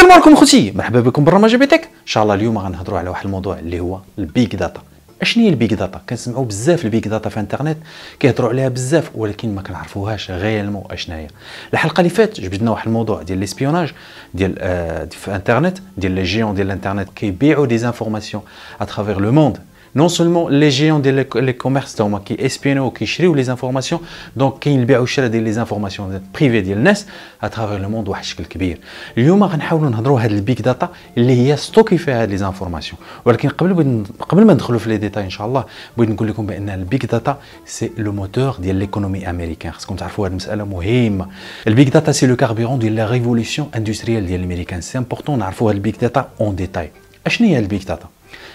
السلام عليكم خوتي مرحبا بكم برنامج بي تك ان شاء الله اليوم غنهضروا على واحد الموضوع اللي هو البيك داتا اشني هي البيك داتا كنسمعوا بزاف البيك داتا في الانترنت كيهضروا عليها بزاف ولكن ما كنعرفوهاش غيالمون اشنا هي الحلقه اللي فاتت جبدنا واحد الموضوع ديال ليسبيوناج ديال آه في الانترنت ديال لي جيون ديال الانترنت كيبيعوا دي زانفورماسيون اترافير لو موند non seulement les géants des les commerce donc, qui espionnent ou qui chérissent les informations, donc qui vendent et ont les informations privées des gens à travers le monde ou à chaque kibir. Aujourd'hui, on va parler de la big data qui est stockée dans les informations. Mais avant de rentrer dans les détails, Inch'Allah, je vais vous dire que la big data c'est le moteur de l'économie américaine. Parce que vous savez, c'est une question importante. La big data c'est le carburant de la révolution industrielle américaine. C'est important de savoir la big data en détail. Qu'est-ce que la big data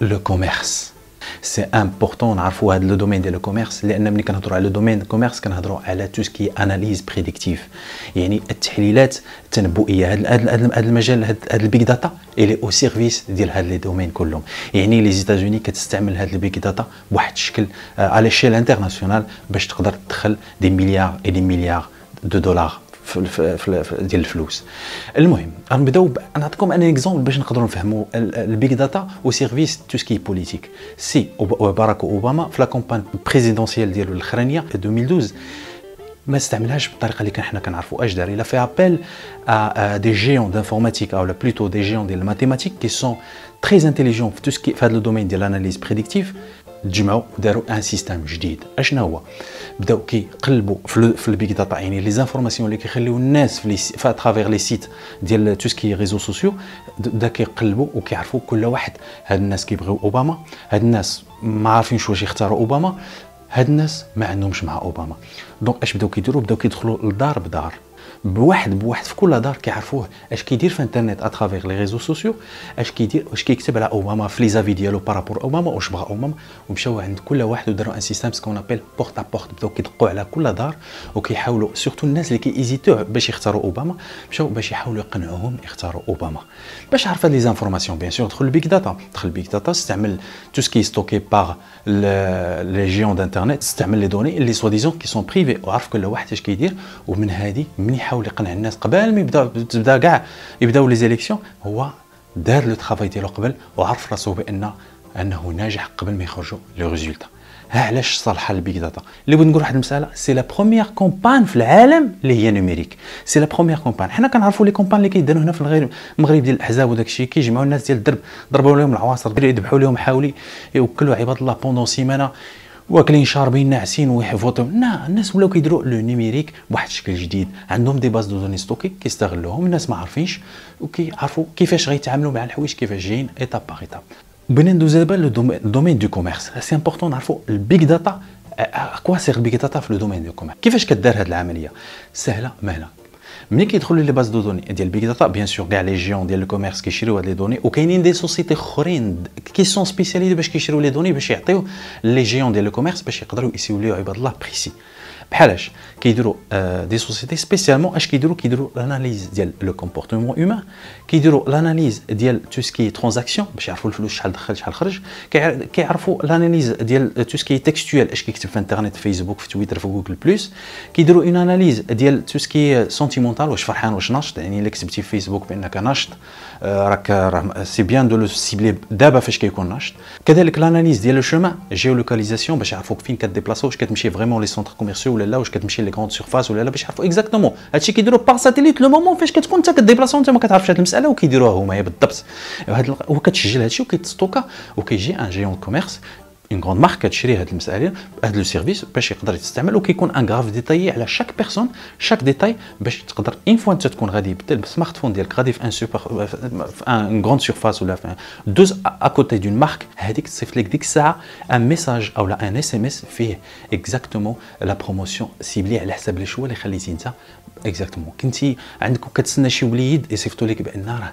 لو كوميرس سي امبورطون نعرفوا هذا لو دومين ديال لو كوميرس لان ملي كنهضروا على لو دومين كوميرس كنهضروا على تو سكي اناليز بريديكتيف يعني التحليلات التنبؤيه هذا المجال هذا البيك داتا اللي او سيرفيس ديال هاد لي دومين كلهم يعني لي زيتازوني كتستعمل هاد البيك داتا بواحد الشكل آه، على شيل انترناسيونال باش تقدر تدخل دي مليار اي دي مليار دو دولار في, في, في, ديال الفلوس المهم غنبداو نعطيكم ان اكزومبل باش نقدروا نفهموا البيك داتا وسيرفيس سيرفيس تو سكي بوليتيك سي باراك اوباما في لا كومبان بريزيدونسيال ديالو الاخرانيه 2012 ما استعملهاش بالطريقه اللي كان حنا كنعرفوا اش دار الا في ابل دي جيون دانفورماتيك او بلوتو دي جيون ديال الماتيماتيك كي سون تري انتيليجون في تو سكي في هذا الدومين ديال الاناليز بريديكتيف تجمعوا وداروا ان سيستم جديد اشنا هو بداو كيقلبوا في, في البيك داتا يعني لي زانفورماسيون اللي كيخليو الناس في لي لي سيت ديال توسكي ريزو سوسيو بدا كيقلبوا وكيعرفوا كل واحد هاد الناس كيبغيو اوباما هاد الناس ما عارفينش واش يختاروا اوباما هاد الناس ما عندهمش مع اوباما دونك اش بداو كيديروا بداو كيدخلوا لدار بدار بواحد بواحد في كل دار كيعرفوه اش كيدير في الانترنت اترافيغ لي ريزو سوسيو اش كيدير واش كيكتب على اوباما في لي زافي ديالو بارابور اوباما واش بغا اوباما ومشاو عند كل واحد وداروا ان سيستيم سكون ابيل بورت ا بورت بداو كيدقوا على كل دار وكيحاولوا سورتو الناس اللي كيزيتو باش يختاروا اوباما مشاو باش يحاولوا يقنعوهم يختاروا اوباما باش عرف هاد لي زانفورماسيون بيان سور دخل البيك داتا دخل البيك داتا استعمل تو سكي ستوكي باغ لي جيون دانترنيت استعمل لي دوني اللي سو ديزون كي سون بريفي وعرف كل واحد اش كيدير ومن هادي ملي يحاول يقنع الناس قبل ما يبدا تبدا كاع يبداو لي زيليكسيون هو دار لو ترافاي ديالو قبل وعرف راسو بان انه ناجح قبل ما يخرجوا لي ريزولتا ها علاش صالحه البيك داتا اللي بغيت نقول واحد المساله سي لا بروميير كومبان في العالم اللي هي نوميريك سي لا بروميير كومبان حنا كنعرفوا لي كومبان اللي كيدانو هنا في الغير المغرب ديال الاحزاب وداك الشيء كيجمعوا الناس ديال الدرب ضربوا لهم العواصر يذبحوا لهم حاولي يوكلوا عباد الله بوندون سيمانه واكلين شاربين ناعسين ويحفظوهم لا الناس ولاو كيديروا لو نيميريك بواحد الشكل جديد عندهم دي باز دو دوني ستوكي كيستغلوهم الناس ما عارفينش وكيعرفوا كيفاش غيتعاملوا مع الحوايج كيفاش جايين ايتاب باغ ايتاب بغينا ندوز دابا لو دومين دو كوميرس سي امبورتون نعرفوا البيك داتا اكوا سيغ البيك داتا في لو دومين دو كوميرس كيفاش كدار هذه العمليه سهله مهله ملي كيدخلوا لي باز دو دوني ديال بيك داتا بيان سور كاع لي جيون ديال الكوميرس كيشريو هاد لي دوني وكاينين دي سوسيتي اخرين كي سون سبيسياليزي باش كيشريو لي دوني باش يعطيو لي جيون ديال الكوميرس باش يقدروا يسيوليو عباد الله بريسي بحالاش كيديروا دي سوسيتي سبيسيالمون اش كيديروا كيديروا الاناليز ديال لو كومبورتمون هومان كيديروا الاناليز ديال تو سكي ترانزاكسيون باش يعرفوا الفلوس شحال دخل شحال خرج كيعرفوا الاناليز ديال تو سكي تكستوال اش كيكتب في انترنت في فيسبوك في تويتر في جوجل بلس كيديروا اون اناليز ديال تو سكي سونتيمونتال واش فرحان واش ناشط يعني الا كتبتي في فيسبوك بانك ناشط آه، راك راه سي بيان دو لو سيبلي دابا فاش كيكون ناشط كذلك الاناليز ديال لو شومان جيولوكاليزاسيون باش يعرفوك فين كديبلاسا واش كتمشي فريمون لي سونتر كوميرسيو ولا لا واش كتمشي لي لكونت سيرفاس ولا لا باش يعرفوا اكزاكتومون هادشي كيديروه باغ ساتيليت لو مومون فاش كتكون انت كديبلاصا وانت ما كتعرفش هاد المساله وكيديروها هما بالضبط وهاد وكتسجل هادشي وكيتستوكا وكيجي ان جيون كوميرس اون غروند مارك كتشري هاد المساله هاد لو سيرفيس باش يقدر يستعمل وكيكون ان غراف ديتاي على شاك بيرسون شاك ديتاي باش تقدر اون فوا انت تكون غادي بدل السمارت فون ديالك غادي في ان سوبر في ان غروند سيرفاس ولا في دوز اكوتي دون مارك هذيك تصيفط لك ديك الساعه ان ميساج او لا ان اس ام اس فيه اكزاكتومون لا بروموسيون سيبلي على حساب الشوا اللي خليتي انت اكزاكتومون كنتي عندك كتسنى شي وليد يصيفطوا لك بان راه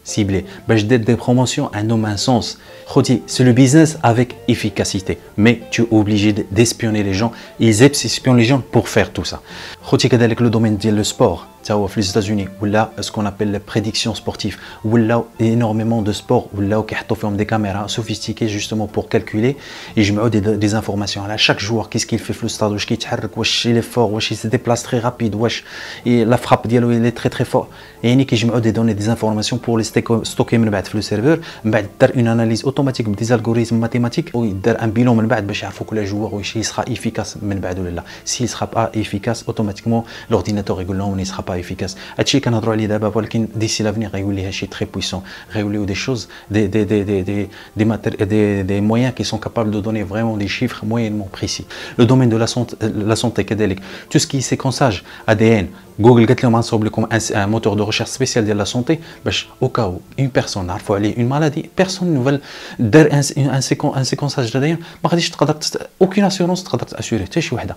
ciblé. Ben, je des promotions, un homme, un sens. C'est le business avec efficacité. Mais tu es obligé d'espionner les gens. Ils espionnent les gens pour faire tout ça. le domaine du sport. Les États-Unis, où là, ce qu'on appelle la prédictions sportive, où là, énormément de sports, où là, a des caméras sophistiquées justement pour calculer. Et je me des, des informations. À chaque joueur, qu'est-ce qu'il fait, le stade, il est fort, il se déplace très rapide, et la frappe, il est très très fort. Et je me des données, des informations pour les stocker le sur le serveur, une analyse automatique des algorithmes mathématiques, faire un bilan, faire un fouclejour, il sera efficace. S'il ne sera pas efficace, automatiquement, l'ordinateur régulant ne sera pas efficace. D'ici l'avenir, régler les choses très puissant. Régler des choses, des moyens qui sont capables de donner vraiment des chiffres moyennement précis. Le domaine de la santé écadélique, tout ce qui est séquençage sage ADN, جوجل قالت لهم غنصوب لكم ان آه، موتور دو ريشيرش سبيسيال ديال لا سونتي باش او كاو اون بيرسون نعرفوا عليه اون مالادي بيرسون نوفل دار ان سيكون ان سيكونساج جديا ما غاديش تقدر اوكين اسيورونس تقدر تاسيوري حتى شي وحده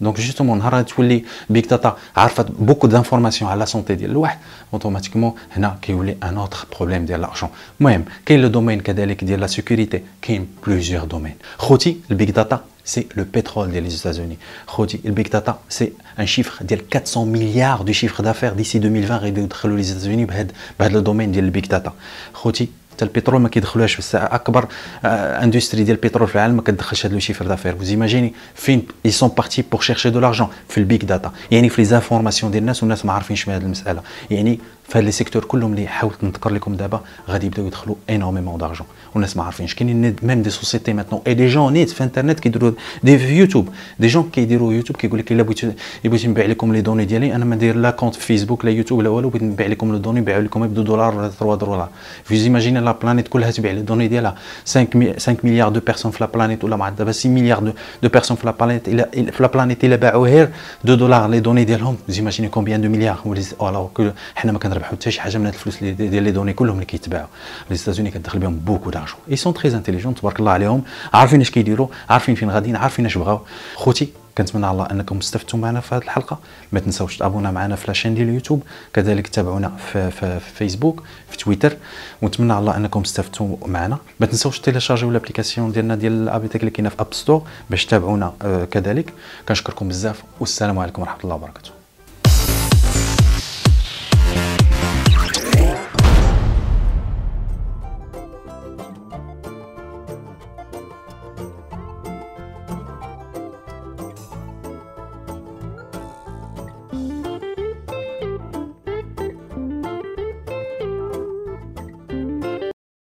دونك جوستومون نهار تولي بيك داتا عرفت بوكو دانفورماسيون على لا سونتي ديال الواحد اوتوماتيكمون هنا كيولي ان اوتر بروبليم ديال لارجون المهم كاين لو دومين كذلك ديال لا سيكوريتي كاين بليزيور دومين خوتي البيك داتا c'est le pétrole des États-Unis. le Big Data, c'est un chiffre de 400 milliards de chiffre d'affaires d'ici 2020 les États-Unis dans bah, bah, le domaine du Big Data. le pétrole, c'est la plus grande industrie du pétrole dans le le chiffre d'affaires. Vous imaginez, ils sont partis pour chercher de l'argent dans le Big Data. Il y les informations des gens, les gens ne savent pas ce que c'est. فهاد لي سيكتور كلهم اللي حاولت نذكر لكم دابا غادي يبداو يدخلوا انورميمون دارجون والناس ما عارفينش كاينين ميم دي سوسيتي ماتنو اي دي جون نيت في انترنت كيديروا دي في يوتيوب دي جون كيديروا يوتيوب كيقول لك الا بغيتي بغيت نبيع لكم لي دوني ديالي انا ما ندير لا كونت فيسبوك لا يوتيوب لا والو بغيت نبيع لكم لي دوني نبيعوا لكم ب 2 دولار ولا 3 دولار فيز ايماجين لا بلانيت كلها تبيع لي دوني ديالها 5 5 مليار دو بيرسون في لا بلانيت ولا مع دابا 6 مليار دو بيرسون في لا بلانيت الا في لا بلانيت الى باعوا غير 2 دولار لي دوني ديالهم زيماجيني كومبيان دو مليار ولا حنا ما كنربحوش ربحوا حتى شي حاجه من هاد الفلوس ديال لي دوني كلهم اللي كيتباعوا لي ستازوني كتدخل بهم بوكو دارجون اي سون تري انتيليجون تبارك الله عليهم عارفين اش كيديروا عارفين فين غاديين عارفين اش بغاو خوتي كنتمنى على الله انكم استفدتوا معنا في هذه الحلقه ما تنساوش تابونا معنا في لاشين ديال اليوتيوب كذلك تابعونا في, في, في فيسبوك في تويتر ونتمنى على الله انكم استفدتوا معنا ما تنساوش تيليشارجيو لابليكاسيون ديالنا ديال الابيتيك اللي كاينه في اب ستور باش تابعونا آه، كذلك كنشكركم بزاف والسلام عليكم ورحمه الله وبركاته